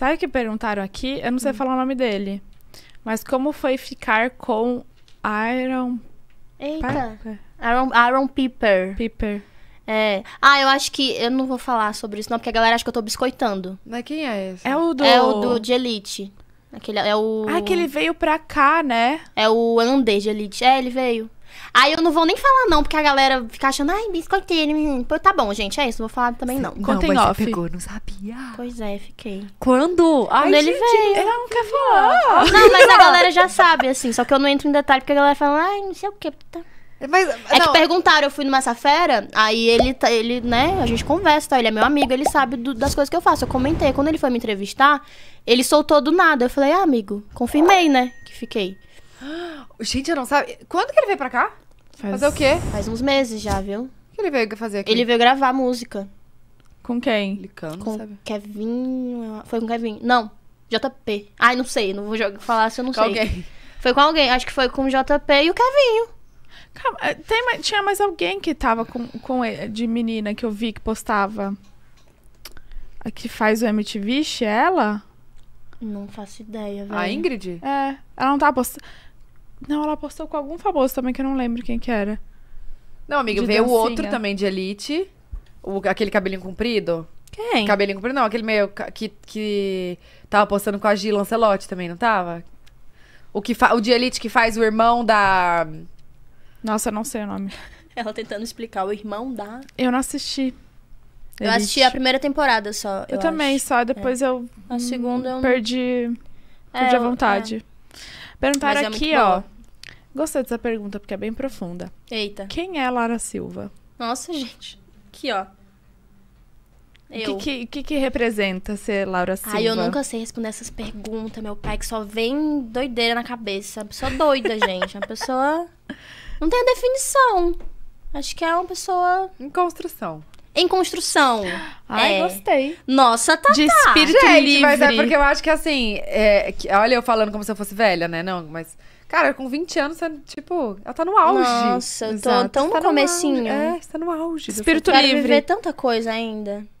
Sabe o que perguntaram aqui? Eu não sei hum. falar o nome dele. Mas como foi ficar com Iron... Eita. Iron Aaron, Piper. Piper. É. Ah, eu acho que. Eu não vou falar sobre isso, não, porque a galera acha que eu tô biscoitando. Mas quem é esse? É o do. É o do de Elite. Aquele, é o. Ah, que ele veio pra cá, né? É o Ander de Elite. É, ele veio. Aí eu não vou nem falar não, porque a galera fica achando, ai, biscoiteiro, Pô, tá bom, gente, é isso, não vou falar também não. Conta não, em off. pegou, não sabia. Pois é, fiquei. Quando? Ai, Quando ele gente, veio. Ela não quer falar. Não, mas a galera já sabe, assim, só que eu não entro em detalhe, porque a galera fala, ai, não sei o que, tá... Mas, é não. que perguntaram, eu fui numa safera, aí ele, tá, ele, né, a gente conversa, tá? ele é meu amigo, ele sabe do, das coisas que eu faço. Eu comentei, quando ele foi me entrevistar, ele soltou do nada. Eu falei, ah, amigo, confirmei, né, que fiquei. Gente, eu não sabe. Quando que ele veio pra cá? Faz- Fazer o quê? Faz uns meses já, viu? O que ele veio fazer aqui? Ele veio gravar música Com quem? Ele com sabe? Kevin. Foi com Kevin? Não, JP. Ai, não sei, não vou jogar- falar se eu não Com sei. alguém. Foi com alguém, acho que foi com o JP e o Kevinho. Calma, eh, tem mais- tinha mais alguém que tava com, com ele, eh, de menina que eu vi que postava. A que faz o MTV, ela? Não faço ideia, velho. A Ingrid? É, ela não tava tá postando. Não, ela postou com algum famoso também que eu não lembro quem que era. Não, amiga, de veio dancinha. o outro também de Elite. O, aquele cabelinho comprido. Quem? Cabelinho comprido, não, aquele meio que, que tava postando com a Gil Lancelotti também, não tava? O, que fa... o de Elite que faz o irmão da. Nossa, eu não sei o nome. Ela tentando explicar o irmão da. Eu não assisti. Eu assisti a primeira temporada só. Eu, eu também, acho. só. Depois é. eu. A segunda eu. Hum, perdi. Perdi é, a vontade. É. Perguntaram é aqui, ó. Gostei dessa pergunta, porque é bem profunda. Eita. Quem é Lara Silva? Nossa, gente. Aqui, ó. Eu. O que, que, que, representa ser Laura Silva? Ai, eu nunca sei responder essas perguntas, meu pai, que só vem doideira na cabeça. Uma pessoa doida, gente. Uma pessoa. Não tem a definição. Acho que é uma pessoa. Em construção em construção. Ai, é. gostei. Nossa, tá. De tá. espírito Gente, livre. Mas é porque eu acho que assim. É, que, olha, eu falando como se eu fosse velha, né? Não, mas. Cara, com 20 anos, você, tipo, ela tá no auge. Nossa, eu tô Exato. tão no tá comecinho. No auge. É, você tá no auge. Espírito livre. Eu quero livre. viver tanta coisa ainda.